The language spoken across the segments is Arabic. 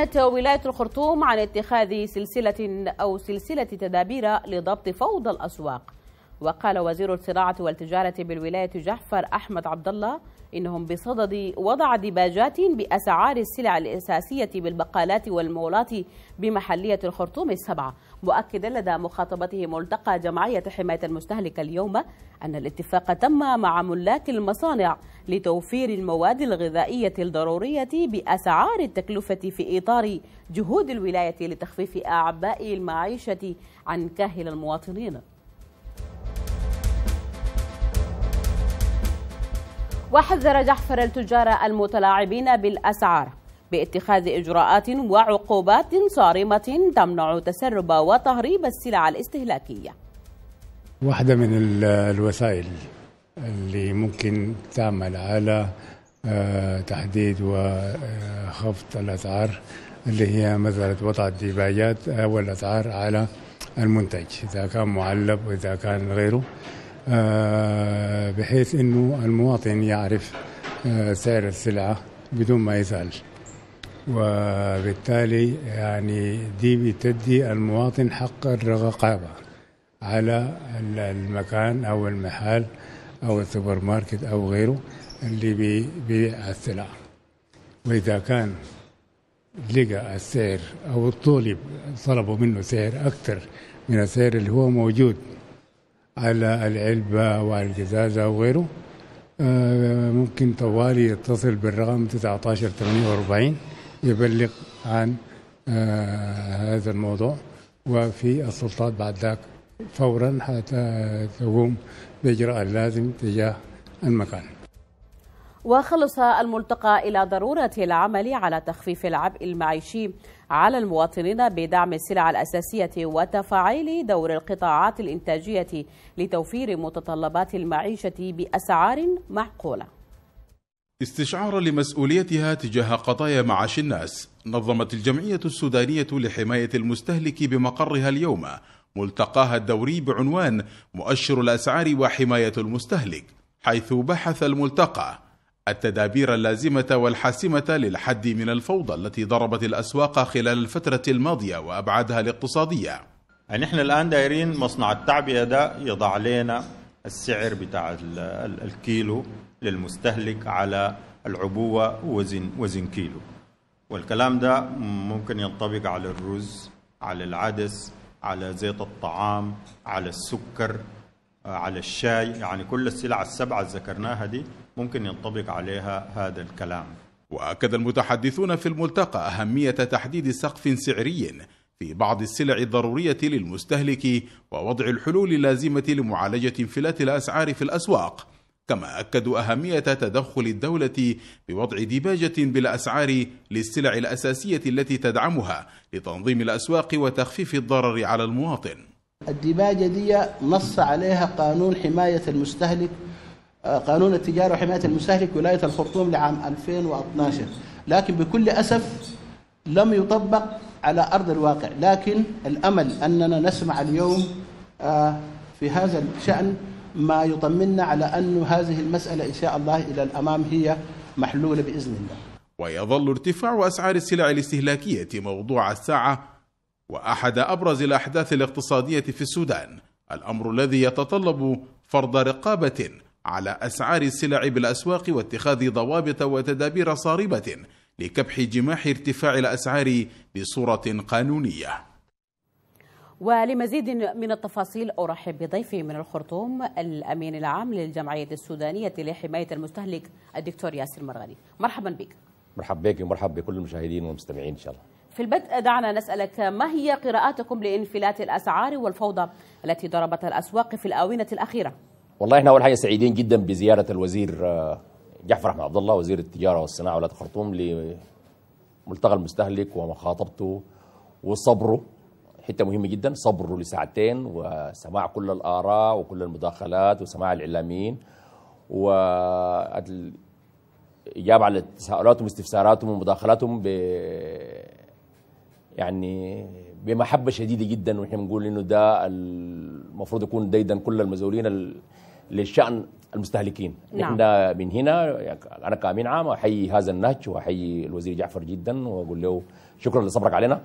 أعلنت ولاية الخرطوم عن اتخاذ سلسلة أو سلسلة تدابير لضبط فوضى الأسواق وقال وزير الزراعة والتجارة بالولاية جعفر أحمد عبد الله إنهم بصدد وضع ديباجات بأسعار السلع الأساسية بالبقالات والمولات بمحلية الخرطوم السبعة مؤكدا لدى مخاطبته ملتقى جمعية حماية المستهلك اليوم أن الاتفاق تم مع ملاك المصانع لتوفير المواد الغذائية الضرورية بأسعار التكلفة في إطار جهود الولاية لتخفيف أعباء المعيشة عن كاهل المواطنين وحذر جحفر التجار المتلاعبين بالأسعار باتخاذ إجراءات وعقوبات صارمة تمنع تسرب وتهريب السلع الاستهلاكية واحدة من الوسائل اللي ممكن تعمل على آه، تحديد وخفض آه، الأسعار اللي هي مثلا وضع الديباجات أو الأسعار على المنتج إذا كان معلب وإذا كان غيره آه، بحيث أنه المواطن يعرف سعر السلعة بدون ما يسأل وبالتالي يعني دي بتدي المواطن حق الرقابة على المكان أو المحل أو السوبر ماركت أو غيره اللي بيبيع السلع وإذا كان لقى السعر أو الطالب طلبوا منه سعر أكثر من السعر اللي هو موجود على العلبة وعلى او وغيره آه، ممكن طوالي يتصل بالرقم 1948 يبلغ عن آه، هذا الموضوع وفي السلطات بعد ذاك فورا حتى تقوم بإجراء اللازم تجاه المكان وخلص الملتقى إلى ضرورة العمل على تخفيف العبء المعيشي على المواطنين بدعم السلع الأساسية وتفعيل دور القطاعات الإنتاجية لتوفير متطلبات المعيشة بأسعار معقولة استشعارا لمسؤوليتها تجاه قضايا معاش الناس نظمت الجمعية السودانية لحماية المستهلك بمقرها اليوم ملتقاها الدوري بعنوان مؤشر الأسعار وحماية المستهلك حيث بحث الملتقى التدابير اللازمة والحاسمة للحد من الفوضى التي ضربت الأسواق خلال الفترة الماضية وأبعادها الاقتصادية يعني احنا الآن دايرين مصنع التعبئة ده يضع لنا السعر بتاع الكيلو للمستهلك على العبوة وزن وزن كيلو والكلام ده ممكن ينطبق على الرز على العدس على زيت الطعام على السكر آه، على الشاي يعني كل السلع السبعة ذكرناها دي ممكن ينطبق عليها هذا الكلام وأكد المتحدثون في الملتقى أهمية تحديد سقف سعري في بعض السلع الضرورية للمستهلك ووضع الحلول اللازمة لمعالجة انفلات الأسعار في الأسواق كما أكدوا أهمية تدخل الدولة بوضع ديباجة بالأسعار للسلع الأساسية التي تدعمها لتنظيم الأسواق وتخفيف الضرر على المواطن الديباجة دي نص عليها قانون حماية المستهلك آه، قانون التجارة وحماية المستهلك ولاية الخرطوم لعام 2012 لكن بكل أسف لم يطبق على أرض الواقع لكن الأمل أننا نسمع اليوم آه، في هذا الشأن ما يطمنا على أن هذه المسألة إن شاء الله إلى الأمام هي محلولة بإذن الله ويظل ارتفاع أسعار السلع الاستهلاكية موضوع الساعة وأحد أبرز الأحداث الاقتصادية في السودان الأمر الذي يتطلب فرض رقابة على أسعار السلع بالأسواق واتخاذ ضوابط وتدابير صارمة لكبح جماح ارتفاع الأسعار بصورة قانونية ولمزيد من التفاصيل أرحب بضيفي من الخرطوم الأمين العام للجمعية السودانية لحماية المستهلك الدكتور ياسر مرغني مرحبا بك مرحبا بك ومرحبا بكل المشاهدين والمستمعين إن شاء الله في البدء دعنا نسألك ما هي قراءاتكم لإنفلات الأسعار والفوضى التي ضربت الأسواق في الآونة الأخيرة؟ والله احنا أول حاجة سعيدين جدا بزيارة الوزير آه، جعفر أحمد عبد الله وزير التجارة والصناعة ولاية الخرطوم لملتقى المستهلك ومخاطبته وصبره حته مهمه جدا صبروا لساعتين وسماع كل الاراء وكل المداخلات وسماع الاعلاميين و الاجابه على تساؤلاتهم واستفساراتهم ومداخلاتهم ب يعني بمحبه شديده جدا ونحن بنقول انه ده المفروض يكون ديدا كل المزولين للشان المستهلكين نعم. احنا من هنا انا كامين عام احيي هذا النهج واحيي الوزير جعفر جدا واقول له شكرا لصبرك علينا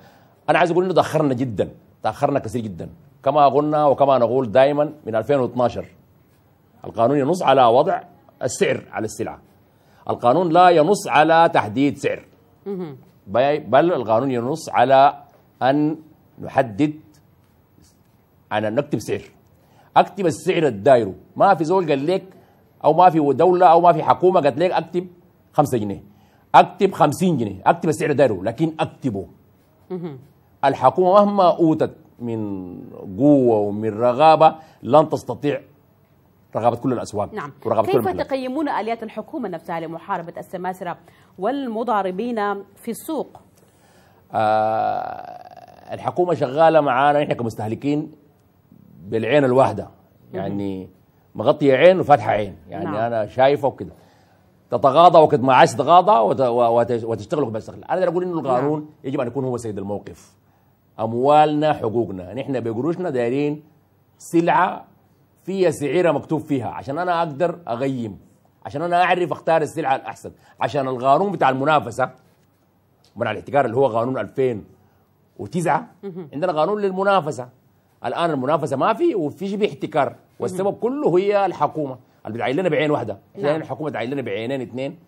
انا عايز اقول انه تاخرنا جدا تاخرنا كثير جدا كما قلنا وكما نقول دائما من 2012 القانون ينص على وضع السعر على السلعه القانون لا ينص على تحديد سعر بل القانون ينص على ان نحدد ان نكتب سعر اكتب السعر الدايره ما في زول قال لك او ما في دوله او ما في حكومه قالت لك اكتب 5 جنيه اكتب 50 جنيه اكتب السعر دايره لكن اكتبه الحكومة مهما أوتت من قوة ومن رغابة لن تستطيع رغبة كل الأسواق نعم ورغبة كيف تقيمون آليات الحكومة نفسها لمحاربة السماسرة والمضاربين في السوق؟ آه الحكومة شغالة معانا احنا كمستهلكين بالعين الواحدة يعني مغطية عين وفاتحة عين يعني نعم. أنا شايفة وكده تتغاضى وقت ما عايز تتغاضى وتشتغل وقت ما انا اقول انه القانون نعم. يجب ان يكون هو سيد الموقف اموالنا حقوقنا نحن بقروشنا دايرين سلعه فيها سعيره مكتوب فيها عشان انا اقدر اغيم عشان انا اعرف اختار السلعه الاحسن عشان القانون بتاع المنافسه منع الاحتكار اللي هو قانون 2009 عندنا قانون للمنافسه الان المنافسه ما في وفيش به احتكار والسبب كله هي الحكومه اللي بتعين لنا بعين واحده لأن نعم. الحكومه تعين لنا بعينين اثنين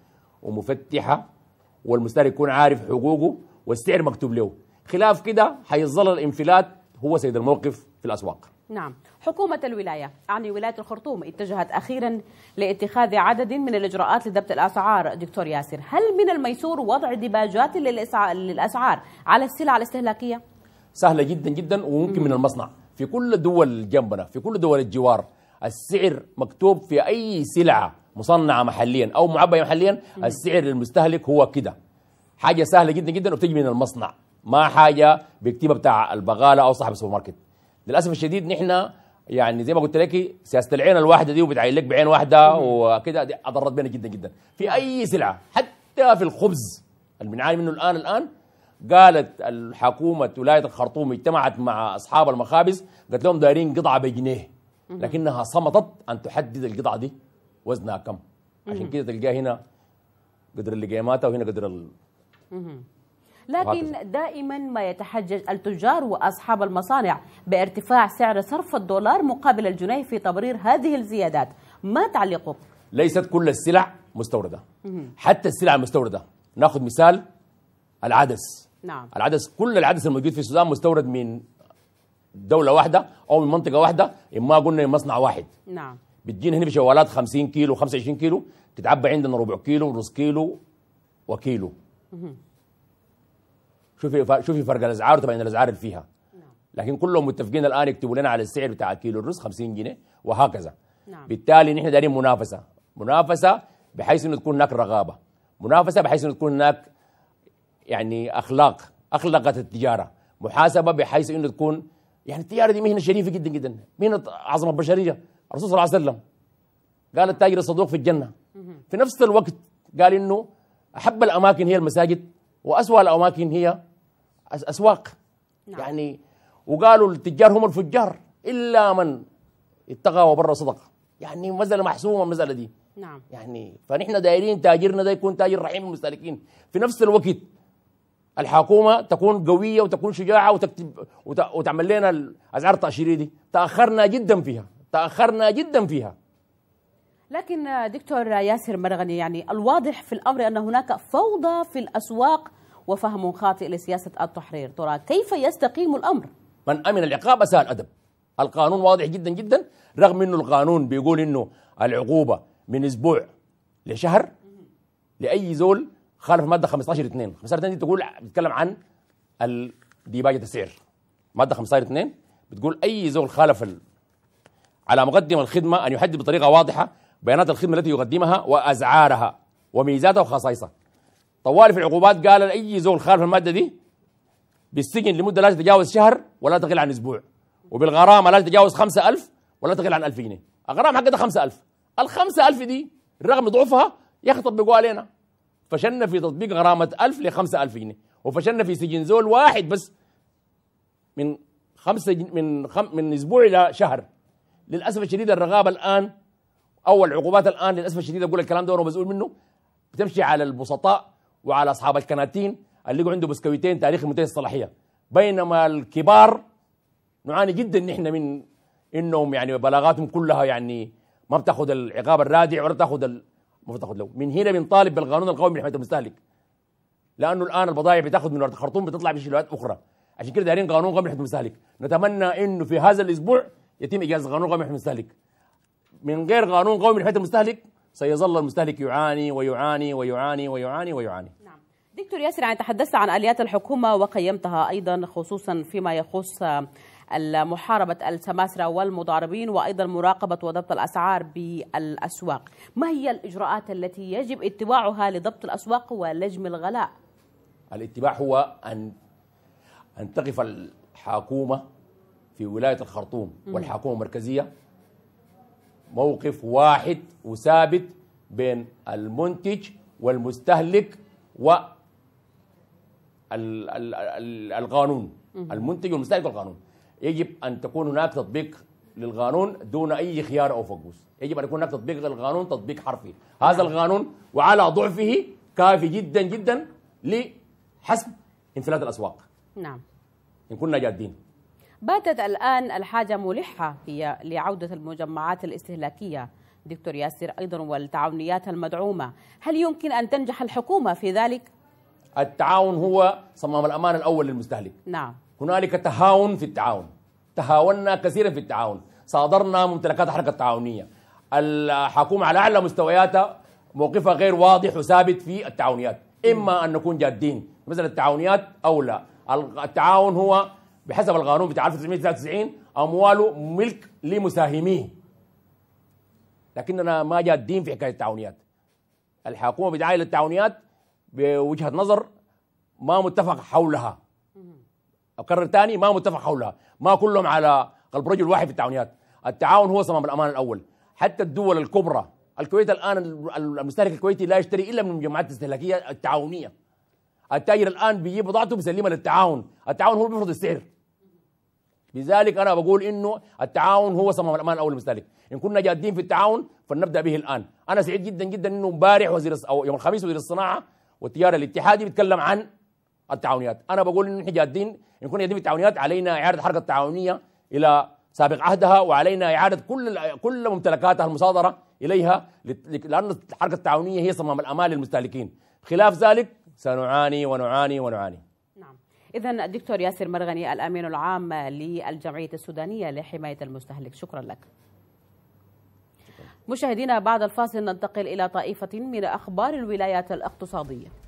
ومفتحه والمستهلك يكون عارف حقوقه والسعر مكتوب له خلاف كده حيظل الانفلات هو سيد الموقف في الأسواق نعم حكومة الولاية أعني ولاية الخرطوم اتجهت أخيرا لاتخاذ عدد من الإجراءات لضبط الأسعار دكتور ياسر هل من الميسور وضع دباجات للأسعار على السلع الاستهلاكية؟ سهلة جدا جدا وممكن من المصنع في كل دول جنبنا في كل دول الجوار السعر مكتوب في أي سلعة مصنعة محليا أو معبية محليا السعر للمستهلك هو كده حاجة سهلة جدا جدا وبتجي من المصنع ما حاجه بيكتبها بتاع البغاله او صاحب السوبر ماركت للاسف الشديد نحن يعني زي ما قلت لك سياسه العين الواحده دي وبتعين لك بعين واحده وكده دي اضرت بينا جدا جدا في اي سلعه حتى في الخبز اللي بنعاني منه الان الان قالت الحكومة ولاية الخرطوم اجتمعت مع أصحاب المخابز قالت لهم دايرين قطعة بجنيه لكنها صمتت أن تحدد القطعة دي وزنها كم عشان كده تلقاه هنا قدر اللي قيماتها وهنا قدر ال... لكن دائما ما يتحجج التجار وأصحاب المصانع بارتفاع سعر صرف الدولار مقابل الجنيه في تبرير هذه الزيادات ما تعليقك؟ ليست كل السلع مستوردة حتى السلع المستوردة ناخذ مثال العدس نعم العدس كل العدس الموجود في السودان مستورد من دولة واحدة أو من منطقة واحدة إما قلنا مصنع واحد نعم بتجينا هنا بشوالات 50 كيلو 25 كيلو تتعبى عندنا ربع كيلو ونص كيلو وكيلو شوفي شوفي فرق الاسعار وتبين الاسعار اللي فيها نعم. لكن كلهم متفقين الان يكتبوا لنا على السعر بتاع كيلو الرز 50 جنيه وهكذا نعم. بالتالي نحن دارين منافسه منافسه بحيث انه تكون هناك رغابه منافسه بحيث انه تكون هناك يعني اخلاق اخلقت التجاره محاسبه بحيث انه تكون يعني التجاره دي مهنه شريفه جدا جدا مهنه عظمه بشريه الرسول صلى الله عليه وسلم قال التاجر الصدوق في الجنه في نفس الوقت قال انه احب الاماكن هي المساجد واسوا الاماكن هي اسواق نعم. يعني وقالوا التجار هم الفجار الا من اتقى وبر صدقه يعني مساله محسومه المساله دي نعم يعني فنحن دايرين تاجرنا ده دا يكون تاجر رحيم المستهلكين في نفس الوقت الحكومه تكون قويه وتكون شجاعه وتكتب وت... وتعمل لنا الاسعار التاشيريه دي تاخرنا جدا فيها تاخرنا جدا فيها لكن دكتور ياسر مرغني يعني الواضح في الامر ان هناك فوضى في الاسواق وفهم خاطئ لسياسة التحرير ترى كيف يستقيم الأمر؟ من أمن العقاب أساء الأدب القانون واضح جدا جدا رغم أنه القانون بيقول أنه العقوبة من أسبوع لشهر لأي زول خالف مادة 15 2 15 2 دي تقول بتتكلم عن ديباجة السعر مادة 15 2 بتقول أي زول خالف ال... على مقدم الخدمة أن يحدد بطريقة واضحة بيانات الخدمة التي يقدمها وأسعارها وميزاتها وخصائصها طوالي في العقوبات قال اي زول خالف الماده دي بالسجن لمده لا تتجاوز شهر ولا تقل عن اسبوع وبالغرامه لا تتجاوز 5000 ولا تقل عن 1000 جنيه الغرامه حقتها 5000 ال 5000 دي رغم ضعفها يا اخي طبقوها علينا فشلنا في تطبيق غرامه 1000 ل 5000 جنيه وفشلنا في سجن زول واحد بس من خمسة من خم من اسبوع الى شهر للاسف الشديد الرغابه الان او العقوبات الان للاسف الشديد اقول الكلام ده وانا مسؤول منه بتمشي على البسطاء وعلى اصحاب الكناتين اللي لقوا عنده بسكويتين تاريخ منتهي الصلاحيه بينما الكبار نعاني جدا نحن من انهم يعني بلاغاتهم كلها يعني ما بتاخذ العقاب الرادع ولا بتاخذ ال... ما بتاخذ لو من هنا بنطالب بالقانون القومي لحمايه المستهلك لانه الان البضائع بتاخذ من الخرطوم بتطلع بشيلوات اخرى عشان كده دايرين قانون قومي لحمايه المستهلك نتمنى انه في هذا الاسبوع يتم اجازه قانون قومي لحمايه المستهلك من غير قانون قومي لحمايه المستهلك سيظل المستهلك يعاني ويعاني ويعاني ويعاني ويعاني نعم دكتور ياسر يعني تحدثت عن آليات الحكومة وقيمتها أيضا خصوصا فيما يخص آه، محاربة السماسرة والمضاربين وأيضا مراقبة وضبط الأسعار بالأسواق ما هي الإجراءات التي يجب اتباعها لضبط الأسواق ولجم الغلاء؟ الاتباع هو أن أن تقف الحكومة في ولاية الخرطوم والحكومة المركزية موقف واحد وثابت بين المنتج والمستهلك و القانون المنتج والمستهلك والقانون يجب ان تكون هناك تطبيق للقانون دون اي خيار او فقوس يجب ان يكون هناك تطبيق للقانون تطبيق حرفي هذا نعم. القانون وعلى ضعفه كافي جدا جدا لحسم انفلات الاسواق نعم ان كنا جادين باتت الآن الحاجة ملحة هي لعودة المجمعات الاستهلاكية دكتور ياسر أيضا والتعاونيات المدعومة هل يمكن أن تنجح الحكومة في ذلك؟ التعاون هو صمام الأمان الأول للمستهلك نعم هنالك تهاون في التعاون تهاونا كثيرا في التعاون صادرنا ممتلكات الحركة التعاونية الحكومة على أعلى مستوياتها موقفها غير واضح وثابت في التعاونيات إما أن نكون جادين مثل التعاونيات أو لا التعاون هو بحسب القانون بتاع 1993 امواله ملك لمساهميه لكننا ما جادين في حكايه التعاونيات الحكومه بتعاين للتعاونيات بوجهه نظر ما متفق حولها اكرر ثاني ما متفق حولها ما كلهم على قلب رجل واحد في التعاونيات التعاون هو صمام الامان الاول حتى الدول الكبرى الكويت الان المستهلك الكويتي لا يشتري الا من المجمعات الاستهلاكيه التعاونيه التاجر الان بيجيب بضاعته بيسلمها للتعاون التعاون هو بيفرض السعر لذلك انا بقول انه التعاون هو صمام الامان الاول مستهلك ان كنا جادين في التعاون فلنبدا به الان انا سعيد جدا جدا انه امبارح وزير او يوم الخميس وزير الصناعه والتجاره الاتحادي بيتكلم عن التعاونيات انا بقول انه نحن جادين ان كنا جادين في التعاونيات علينا اعاده الحركه التعاونيه الى سابق عهدها وعلينا اعاده كل كل ممتلكاتها المصادره اليها لان الحركه التعاونيه هي صمام الامان للمستهلكين خلاف ذلك سنعاني ونعاني ونعاني إذا الدكتور ياسر مرغني الأمين العام للجمعية السودانية لحماية المستهلك شكرا لك مشاهدينا بعد الفاصل ننتقل إلى طائفة من أخبار الولايات الاقتصادية